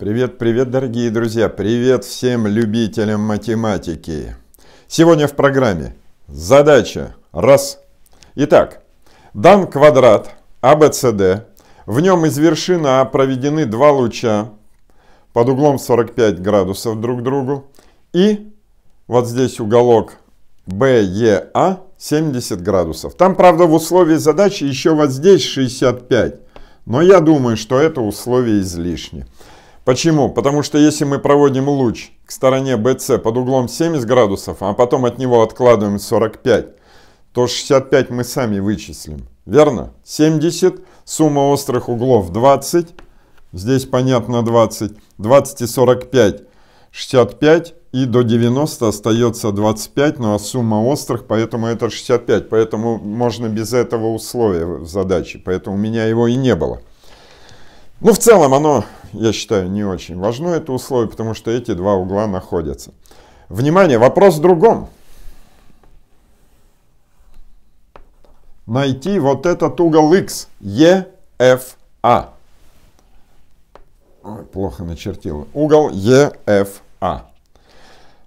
Привет, привет, дорогие друзья! Привет всем любителям математики! Сегодня в программе задача раз. Итак, дан квадрат ABCD, а в нем из вершины А проведены два луча под углом 45 градусов друг к другу и вот здесь уголок BEA 70 а градусов. Там, правда, в условии задачи еще вот здесь 65, но я думаю, что это условие излишне. Почему? Потому что если мы проводим луч к стороне BC под углом 70 градусов, а потом от него откладываем 45, то 65 мы сами вычислим. Верно? 70, сумма острых углов 20, здесь понятно 20, 20 и 45, 65, и до 90 остается 25, ну а сумма острых, поэтому это 65. Поэтому можно без этого условия в задаче, поэтому у меня его и не было. Ну, в целом оно я считаю, не очень важно это условие, потому что эти два угла находятся. Внимание, вопрос в другом. Найти вот этот угол x, EFA. А. плохо начертил. Угол EFA. А.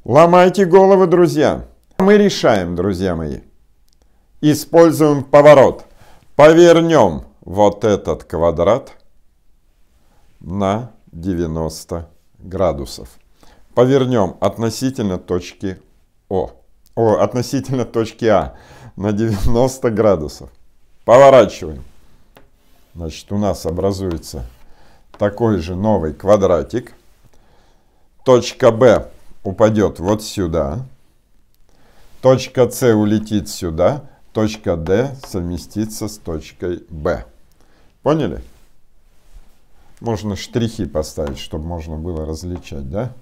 Ломайте головы, друзья. Мы решаем, друзья мои. Используем поворот. Повернем вот этот квадрат – на 90 градусов. Повернем относительно точки О. О, относительно точки А на 90 градусов. Поворачиваем. Значит, у нас образуется такой же новый квадратик. Точка Б упадет вот сюда. Точка С улетит сюда. Точка Д совместится с точкой B. Поняли? Можно штрихи поставить, чтобы можно было различать, да?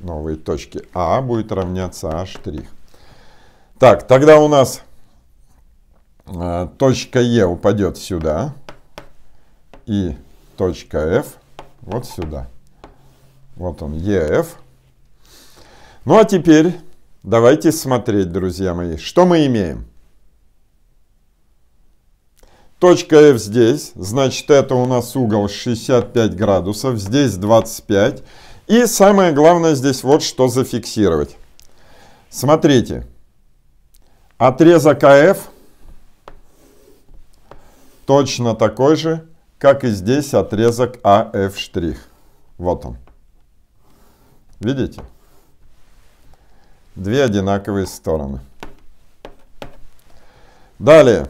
Новые точки. А будет равняться А штрих. Так, тогда у нас э, точка Е упадет сюда. И точка F вот сюда. Вот он, EF. Ну а теперь давайте смотреть, друзья мои, что мы имеем. Точка F здесь, значит это у нас угол 65 градусов, здесь 25. И самое главное здесь вот что зафиксировать. Смотрите, отрезок АФ точно такой же, как и здесь отрезок АФ'. Вот он. Видите? Две одинаковые стороны. Далее.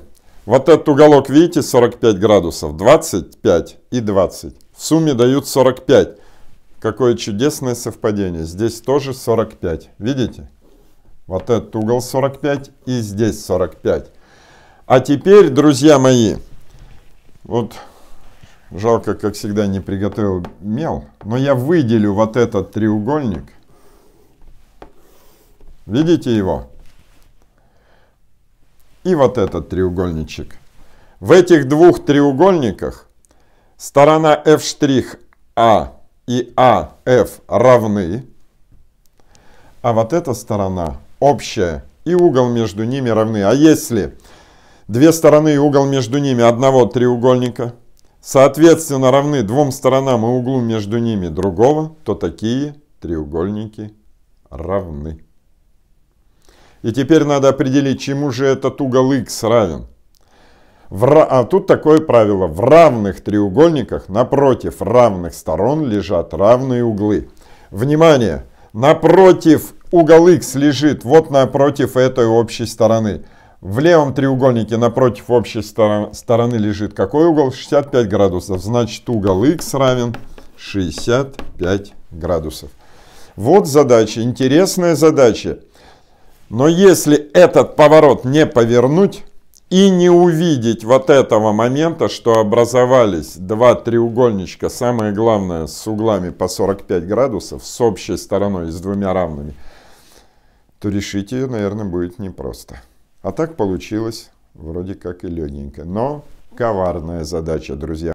Вот этот уголок, видите, 45 градусов, 25 и 20. В сумме дают 45. Какое чудесное совпадение. Здесь тоже 45. Видите? Вот этот угол 45 и здесь 45. А теперь, друзья мои, вот жалко, как всегда, не приготовил мел, но я выделю вот этот треугольник. Видите его? и вот этот треугольничек. В этих двух треугольниках сторона F'A а и AF а равны, а вот эта сторона общая и угол между ними равны. А если две стороны и угол между ними одного треугольника соответственно равны двум сторонам и углу между ними другого, то такие треугольники равны. И теперь надо определить, чему же этот угол x равен. В, а тут такое правило. В равных треугольниках напротив равных сторон лежат равные углы. Внимание! Напротив угол x лежит вот напротив этой общей стороны. В левом треугольнике напротив общей стор стороны лежит какой угол? 65 градусов. Значит, угол x равен 65 градусов. Вот задача, интересная задача. Но если этот поворот не повернуть и не увидеть вот этого момента, что образовались два треугольничка, самое главное, с углами по 45 градусов, с общей стороной и с двумя равными, то решить ее, наверное, будет непросто. А так получилось вроде как и легенько, но коварная задача, друзья.